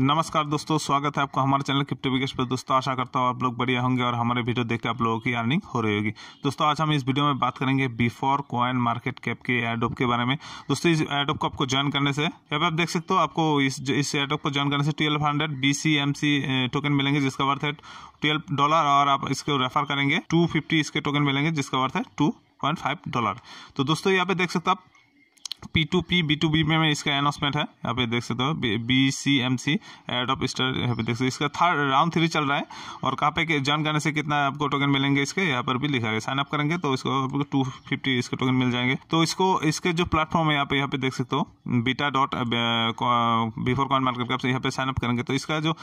नमस्कार दोस्तों स्वागत है आपका हमारे चैनल क्रिप्टो विकेश पर दोस्तों आशा करता हूँ आप लोग बढ़िया होंगे और हमारे वीडियो देखकर आप लोगों की अर्निंग हो रही होगी दोस्तों आज हम इस वीडियो में बात करेंगे बिफोर कॉइन मार्केट कैप के एडोप के बारे में दोस्तों इस एडोप को आपको ज्वाइन करने से यहाँ पर आप देख सकते हो आपको इस इस एडोप को ज्वाइन करने से twelve hundred B C M C token मिलेंगे जिसका वर्थ है ट्वेल्व डॉलर और आप इसको रेफर करेंगे टू फिफ्टी इसके टोकन मिलेंगे जिसका वर्थ है टू पॉइंट फाइव डॉलर तो दोस्तों यहाँ पे देख सकते हो आप P to P B to B में इसका अनाउंसमेंट है यहाँ पे देख सकते हो B C M C airdrop star यहाँ पे देख सकते हो इसका थर्ड राउंड थ्री चल रहा है और कहाँ पे ज्वाइन करने से कितना आपको टोकन मिलेंगे इसके यहाँ पर भी लिखा है साइन अप करेंगे तो इसको आपको टू फिफ्टी इसके टोकन मिल जाएंगे तो इसको इसके जो प्लेटफॉर्म है यहाँ पे यहाँ पे देख सकते हो beta dot before coin market cap से यहाँ पे साइन अप करेंगे तो इसका जो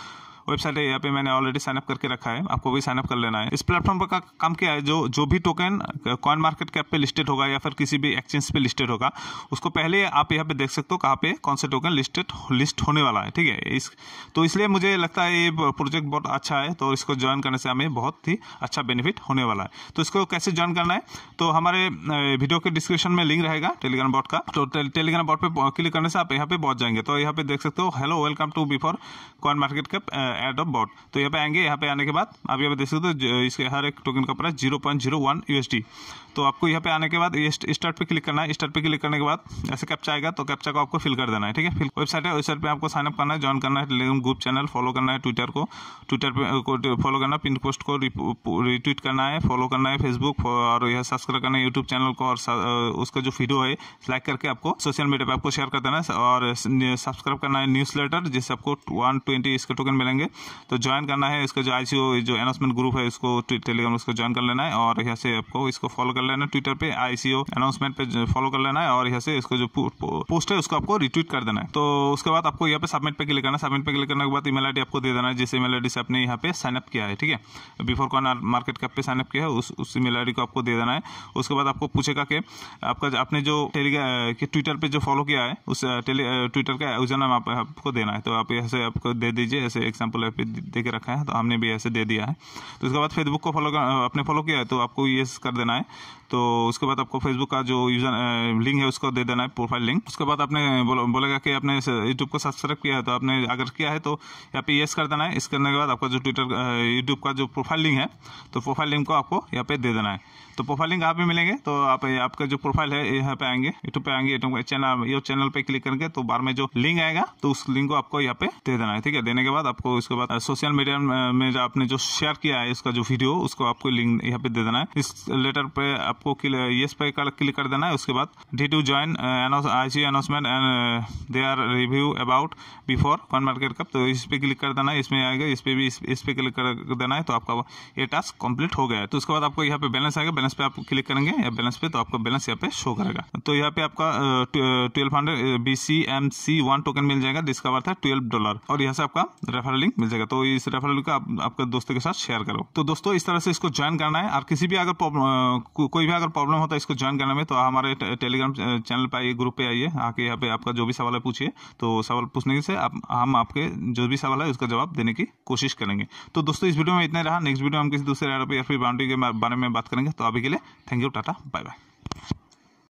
वेबसाइट है यहाँ पे मैंने ऑलरेडी साइनअप करके रखा है आपको भी साइनअप कर लेना है इस प्लेटफॉर्म पर का काम क्या है जो जो भी टोकन कॉइन मार्केट कैप पे लिस्टेड होगा या फिर किसी भी एक्सचेंज पे लिस्टेड होगा उसको पहले आप यहाँ पे देख सकते हो कहाँ पे कौन सा टोकन लिस्टेड लिस्ट होने वाला है ठीक है इस तो इसलिए मुझे लगता है ये प्रोजेक्ट बहुत अच्छा है तो इसको ज्वाइन करने से हमें बहुत ही अच्छा बेनिफिट होने वाला है तो इसको कैसे ज्वाइन करना है तो हमारे वीडियो के डिस्क्रिप्शन में लिंक रहेगा टेलीग्राम बॉट का तो टेलीग्राम बॉट पर क्लिक करने से आप यहाँ पे पहुंच जाएंगे तो यहाँ पे देख सकते हो hello welcome to before coin market cap airdrop bot तो यहाँ पे आएंगे यहाँ पे आने के बाद आप यहाँ पे देख सकते हो इसके हर एक टोकन का price zero point zero one USD तो आपको यहाँ पे आने के बाद स्टार्ट पे क्लिक करना है स्टार्ट पे क्लिक करने के बाद ऐसे कैप्चा आएगा तो कैप्चा को आपको फिल कर देना है ठीक है फिल वेबसाइट है वेबसाइट पर आपको साइनअप करना है ज्वाइन करना है टेलीग्राम ग्रुप चैनल फॉलो करना है ट्विटर को ट्विटर पर फॉलो करना है पिन पोस्ट को रिट्वीट करना है फॉलो करना है फेसबुक और यह सब्सक्राइब करना है यूट्यूब चैनल को और उसका जो वीडियो है लाइक करके आपको सोशल मीडिया पर आपको शेयर कर देना है और सब्सक्राइब करना है न्यूज़ लेटर जिससे आपको वन ट्वेंटी इसके टोकन मिलेंगे तो ज्वाइन करना है इसका जो आई जो अनाउंसमेंट ग्रुप है इसको टेलीग्राम उसको ज्वाइन कर लेना है और यहाँ से आपको इसको फॉलो कर लेना ट्विटर पे आईसीओ अनाउंसमेंट पे फॉलो कर लेना है और यहाँ से इसको जो पोस्ट है उसको आपको रिट्वीट कर देना है तो उसके बाद आपको यहाँ पे सबमिट पे क्लिक करना सबमिट पे क्लिक करने के बाद ईमेल आईडी आपको दे देना है जिस ईमेल आईडी से आपने यहाँ पे साइनअप किया है ठीक है बिफोर कॉन मार्केट कैप पे साइनअप किया है उस उस ईमेल आईडी को आपको दे देना है उसके बाद आपको पूछेगा कि आपका आपने जो टेलीग्राम ट्विटर पे जो फॉलो किया है उस ट्विटर का यूजर नाम आपको देना है तो आप यहाँ से आपको दे दीजिए ऐसे एग्जाम्पल दे के रखा है तो हमने भी ऐसे दे दिया है तो उसके बाद फेसबुक को फॉलो आपने फॉलो किया है तो आपको ये कर देना है तो उसके बाद आपको फेसबुक का जो यूजर लिंक है उसको दे देना है प्रोफाइल लिंक उसके बाद आपने बोलेगा कि आपने यूट्यूब को सब्सक्राइब किया है तो आपने अगर किया है तो यहाँ पे येस कर देना है इस करने के बाद आपका जो ट्विटर यूट्यूब का जो प्रोफाइल लिंक है तो प्रोफाइल लिंक को आपको यहाँ पे दे देना है तो प्रोफाइल लिंक आप भी मिलेंगे तो आप आपका जो प्रोफाइल है यहाँ पे आएंगे यूट्यूब पे आएंगे यूट्यूब चैनल ये चैनल पे क्लिक करके तो बार में जो लिंक आएगा तो उस लिंक को आपको यहाँ पे दे देना है ठीक है देने के बाद आपको उसके बाद सोशल मीडिया में आपने जो शेयर किया है इसका जो वीडियो उसको आपको लिंक यहाँ पे दे देना है इस लेटर पे आपको यस पे क्लिक कर देना है उसके बाद D to join I C announcement and they are review about before coin market cap तो इस पर क्लिक कर देना है इसमें आएगा इस पर भी इस पर क्लिक कर देना है तो आपका ये टास्क कंप्लीट हो गया है तो उसके बाद आपको यहाँ पे बैलेंस आएगा बैलेंस पे आप क्लिक करेंगे या बैलेंस पे तो आपका बैलेंस यहाँ पे शो करेगा तो यहाँ पे आपका twelve hundred B C M C one token मिल जाएगा जिसका वर्थ है ट्वेल्व डॉलर और यहाँ से आपका रेफर लिंक मिल जाएगा तो इस रेफर लिंक का आप, आपके दोस्तों के साथ शेयर करो तो दोस्तों इस तरह से इसको ज्वाइन करना है और किसी भी अगर uh, कोई भी अगर प्रॉब्लम होता है इसको ज्वाइन करने में तो हमारे टेलीग्राम चैनल पर आइए ग्रुप पे आइए आके यहाँ पे आपका जो भी सवाल है पूछिए तो सवाल पूछने से आप हम आपके जो भी सवाल है उसका जवाब देने की कोशिश करेंगे तो दोस्तों इस वीडियो में इतना रहा नेक्स्ट वीडियो हम किसी दूसरे एयर या फिर बाउंड्री के बारे में बात करेंगे तो अभी के लिए थैंक यू टाटा बाय बाय